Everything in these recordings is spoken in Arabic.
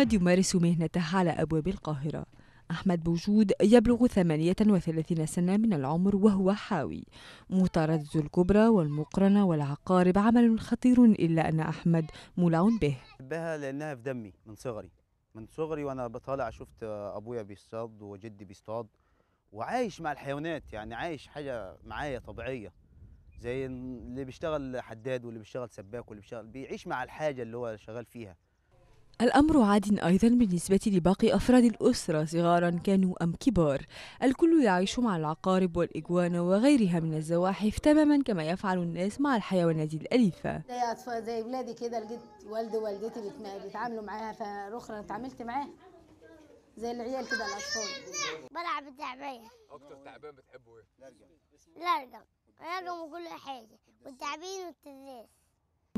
أحمد يمارس مهنته على أبواب القاهرة أحمد بوجود يبلغ 38 سنة من العمر وهو حاوي مطاردة الكبرى والمقرنة والعقارب عمل خطير إلا أن أحمد مولع به بها لأنها في دمي من صغري من صغري وأنا بطالع شفت أبويا بيصطاد وجدي بيصطاد وعايش مع الحيوانات يعني عايش حاجة معايا طبيعية زي اللي بيشتغل حداد واللي بيشتغل سباك واللي بيشتغل بيعيش مع الحاجة اللي هو شغال فيها الأمر عاد أيضا بالنسبة لباقي أفراد الأسرة صغارا كانوا أم كبار الكل يعيش مع العقارب والإجوانة وغيرها من الزواحف تماما كما يفعل الناس مع الحيوانات الأليفة زي أطفال زي ولادي كده لقيت والدي ووالدتي بيتعاملوا معاها فالأخرى اتعاملت معاها زي العيال كده الأطفال بلعب التعبان أكتر تعبان بتحبه إيه؟ الأرقم الأرقم الأرقم وكل حاجة والتعبين والتدريس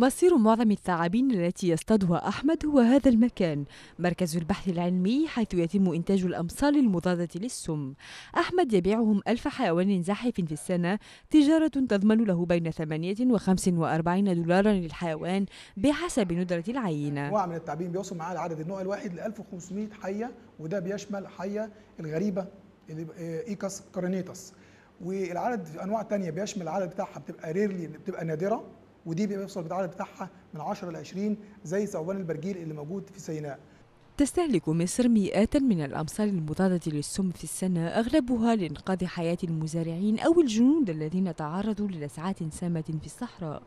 مصير معظم الثعابين التي يصطادها أحمد هو هذا المكان مركز البحث العلمي حيث يتم إنتاج الأمصال المضادة للسم أحمد يبيعهم ألف حيوان زاحف في السنة تجارة تضمن له بين 8 و 45 دولارا للحيوان بحسب ندرة العينة أنواع من التعابين بيوصل معاها العدد النوع الواحد ل 1500 حية وده بيشمل حية الغريبة آه، إيكاس كارينيتاس والعدد في انواع تانية بيشمل العدد بتاعها بتبقى ريرلي بتبقى نادره ودي بيبقى بيفصل بالعدد بتاعها من 10 ل 20 زي ثعبان البرجيل اللي موجود في سيناء تستهلك مصر مئات من الأمصار المضادة للسم في السنة أغلبها لإنقاذ حياة المزارعين أو الجنود الذين تعرضوا للسعات سامة في الصحراء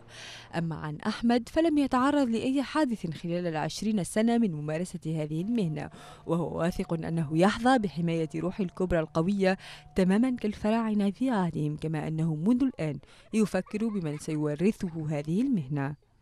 أما عن أحمد فلم يتعرض لأي حادث خلال العشرين سنة من ممارسة هذه المهنة وهو واثق أنه يحظى بحماية روح الكبرى القوية تماما كالفراعنة في عهدهم كما أنه منذ الآن يفكر بمن سيورثه هذه المهنة